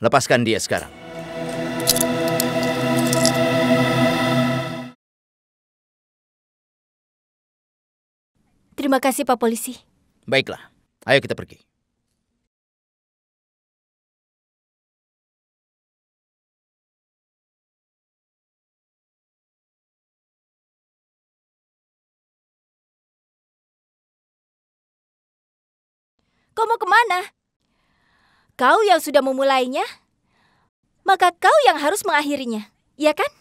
Lepaskan dia sekarang. Terima kasih, Pak Polisi. Baiklah, ayo kita pergi. Kau mau kemana? Kau yang sudah memulainya, maka kau yang harus mengakhirinya, ya kan?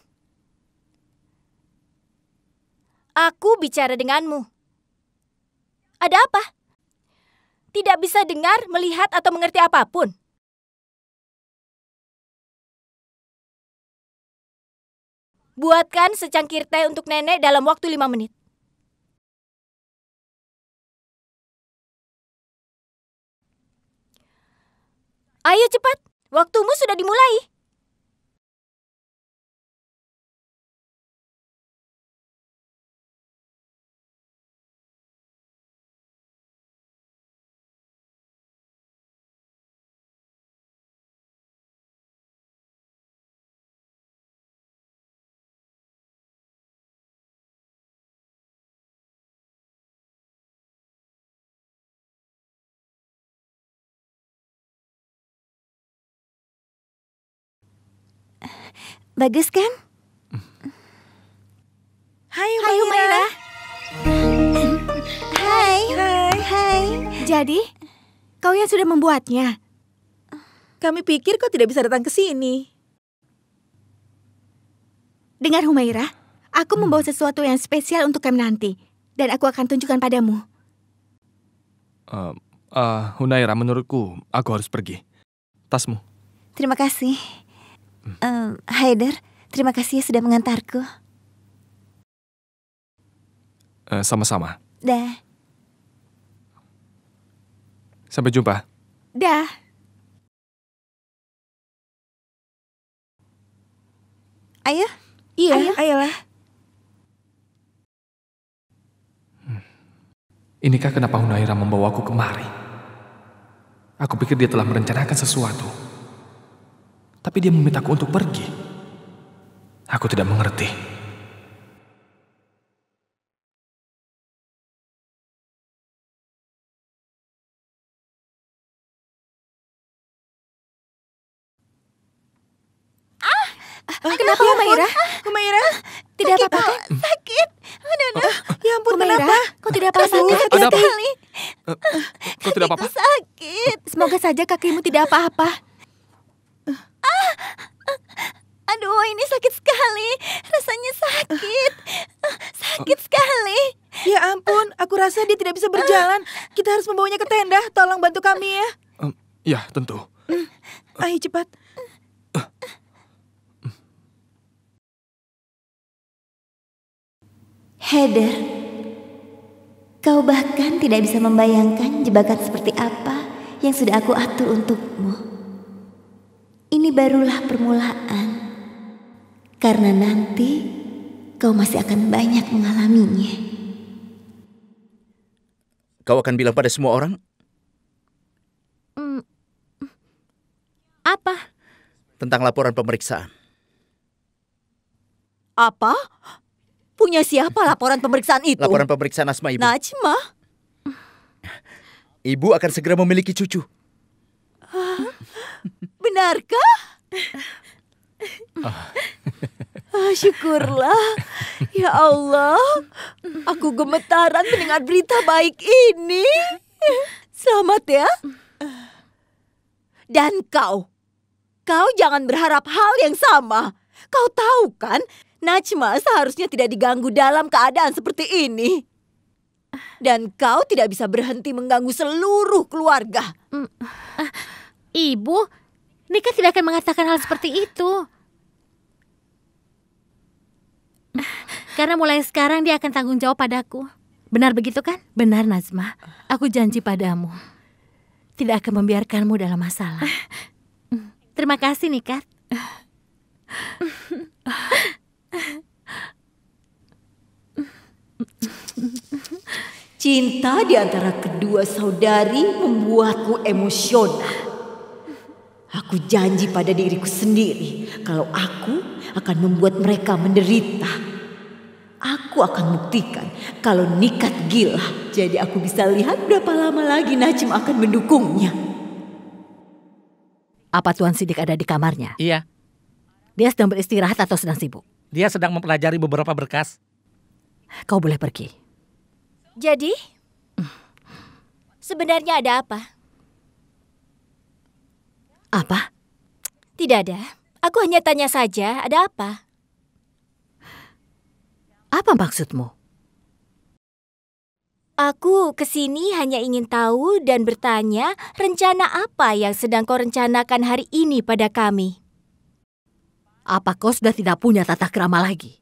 Aku bicara denganmu. Ada apa? Tidak bisa dengar, melihat, atau mengerti apapun. Buatkan secangkir teh untuk nenek dalam waktu lima menit. Ayo cepat, waktumu sudah dimulai. Bagus kan? Hai Umaira. Hai Umaira. Hai. Hai. Hai. Jadi, kau yang sudah membuatnya? Kami pikir kau tidak bisa datang ke sini. Dengar Humaira, aku membawa sesuatu yang spesial untuk kami nanti. Dan aku akan tunjukkan padamu. Uh, eh, eh, uh, Hunaira, menurutku aku harus pergi. Tasmu. Terima kasih. Um, Haider, terima kasih ya sudah mengantarku. Uh, sama-sama. Dah. Sampai jumpa. Dah. Ayo. Iya, ayo. ayolah. Inikah kenapa Hunaira membawaku kemari? Aku pikir dia telah merencanakan sesuatu tapi dia memintaku untuk pergi. Aku tidak mengerti. Ah, ah kenapa Humaira? Ah, Humaira, ah, tidak apa-apa kan? Sakit. Aduh, aduh. Ya ampun, Humaira, kenapa? Kau tidak apa-apa kan? Ada apa? Kau tidak apa-apa? Sakit. Semoga saja kakimu tidak apa-apa. Ah! Aduh, ini sakit sekali. Rasanya sakit. Ah, sakit sekali. Ya ampun, aku rasa dia tidak bisa berjalan. Kita harus membawanya ke tenda. Tolong bantu kami ya. ya, tentu. Hmm. Ayo cepat. Heather, kau bahkan tidak bisa membayangkan jebakan seperti apa yang sudah aku atur untukmu. Ini barulah permulaan, karena nanti kau masih akan banyak mengalaminya. Kau akan bilang pada semua orang? Mm. apa? Tentang laporan pemeriksaan. Apa? Punya siapa laporan pemeriksaan itu? Laporan pemeriksaan Asma Ibu. Najma. Ibu akan segera memiliki cucu benarkah? Oh. syukurlah. Ya Allah, aku gemetaran mendengar berita baik ini. Selamat ya. Dan kau, kau jangan berharap hal yang sama. Kau tahu kan, Najma seharusnya tidak diganggu dalam keadaan seperti ini. Dan kau tidak bisa berhenti mengganggu seluruh keluarga. Mm. Ah, ibu, Nika tidak akan mengatakan hal seperti itu. Karena mulai sekarang dia akan tanggung jawab padaku. Benar begitu kan? Benar Nazma. Aku janji padamu. Tidak akan membiarkanmu dalam masalah. Terima kasih Nikat. Cinta di antara kedua saudari membuatku emosional. Aku janji pada diriku sendiri kalau aku akan membuat mereka menderita. Aku akan buktikan kalau nikat gila. Jadi aku bisa lihat berapa lama lagi Najim akan mendukungnya. Apa Tuan Sidik ada di kamarnya? Iya. Dia sedang beristirahat atau sedang sibuk? Dia sedang mempelajari beberapa berkas. Kau boleh pergi. Jadi, sebenarnya ada apa? Apa? Tidak ada. Aku hanya tanya saja, ada apa? Apa maksudmu? Aku ke sini hanya ingin tahu dan bertanya rencana apa yang sedang kau rencanakan hari ini pada kami. Apa kau sudah tidak punya tata krama lagi?